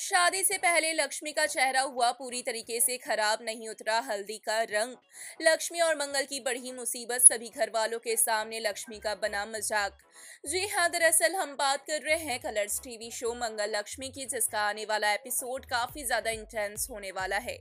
शादी से पहले लक्ष्मी का चेहरा हुआ पूरी तरीके से खराब नहीं उतरा हल्दी का रंग लक्ष्मी और मंगल की बड़ी मुसीबत सभी घर वालों के सामने लक्ष्मी का बना मजाक जी हाँ दरअसल हम बात कर रहे हैं Colors TV show Mangal Lakshmi की जिसका आने वाला एपिसोड काफी ज्यादा इंटेंस होने वाला है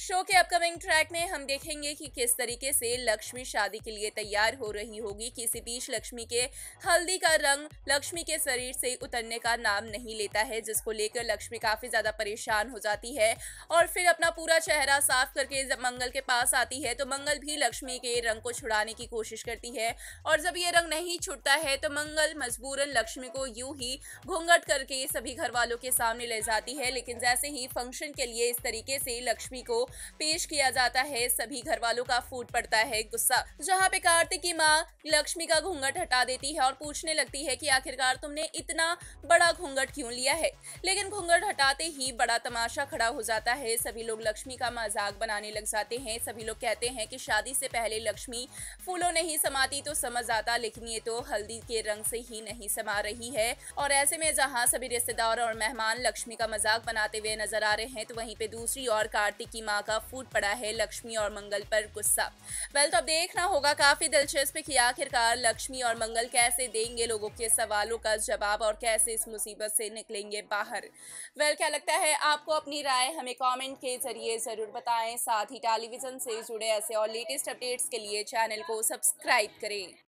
शो के अपकमिंग ट्रैक में हम देखेंगे कि किस तरीके से लक्ष्मी शादी के लिए तैयार हो रही होगी किसी बीच लक्ष्मी के हल्दी का रंग लक्ष्मी के शरीर से उतरने का नाम नहीं लेता है जिसको लेकर लक्ष्मी काफी ज्यादा परेशान हो जाती है और फिर अपना पूरा चेहरा साफ करके जब मंगल के पास आती है तो मंगल भी लक्ष्मी के रंग को छुड़ाने की कोशिश करती है और जब ये रंग नहीं छुटता है तो मंगल मजबूरन लक्ष्मी को यूं ही घूंघट करके सभी घर वालों के सामने ले जाती है लेकिन जैसे ही फंक्शन के लिए इस तरीके से लक्ष्मी को पेश किया जाता है सभी घर वालों का फूट पड़ता है गुस्सा जहाँ पे कार्तिक की माँ लक्ष्मी का घूंघट हटा देती है और पूछने लगती है की आखिरकार तुमने इतना बड़ा घूंघट क्यूँ लिया है लेकिन घूंघट हटाते ही बड़ा तमाशा खड़ा हो जाता है सभी लोग लक्ष्मी का मजाक बनाने लग जाते हैं सभी लोग कहते हैं कि शादी से पहले लक्ष्मी फूलों नहीं समाती तो समझ आता लेकिन ये तो हल्दी के रंग से ही नहीं समा रही है और ऐसे में जहाँ सभी रिश्तेदार और मेहमान लक्ष्मी का मजाक बनाते हुए नजर आ रहे हैं तो वहीं पे दूसरी और कार्तिक की माँ माँ का फूट पड़ा है लक्ष्मी और मंगल पर गुस्सा वेल तो अब देखना होगा काफी दिलचस्प कि आखिरकार लक्ष्मी और मंगल कैसे देंगे लोगों के सवालों का जवाब और कैसे इस मुसीबत से निकलेंगे बाहर वेल क्या लगता है आपको अपनी राय हमें कॉमेंट के जरिए ज़रूर बताएं साथ ही टेलीविज़न से जुड़े ऐसे और लेटेस्ट अपडेट्स के लिए चैनल को सब्सक्राइब करें